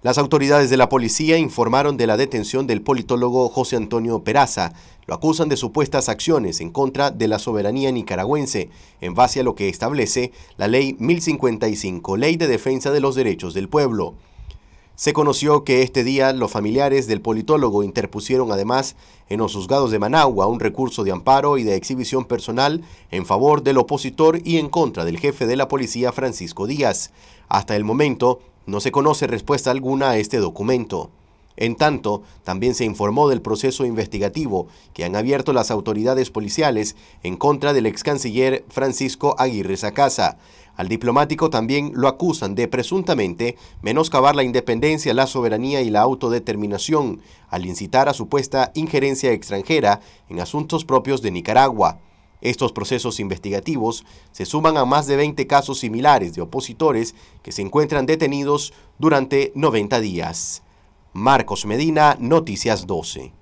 Las autoridades de la policía informaron de la detención del politólogo José Antonio Peraza. Lo acusan de supuestas acciones en contra de la soberanía nicaragüense, en base a lo que establece la Ley 1055, Ley de Defensa de los Derechos del Pueblo. Se conoció que este día los familiares del politólogo interpusieron además en los juzgados de Managua un recurso de amparo y de exhibición personal en favor del opositor y en contra del jefe de la policía Francisco Díaz. Hasta el momento, no se conoce respuesta alguna a este documento. En tanto, también se informó del proceso investigativo que han abierto las autoridades policiales en contra del ex canciller Francisco Aguirre Sacasa. Al diplomático también lo acusan de presuntamente menoscabar la independencia, la soberanía y la autodeterminación al incitar a supuesta injerencia extranjera en asuntos propios de Nicaragua. Estos procesos investigativos se suman a más de 20 casos similares de opositores que se encuentran detenidos durante 90 días. Marcos Medina, Noticias 12.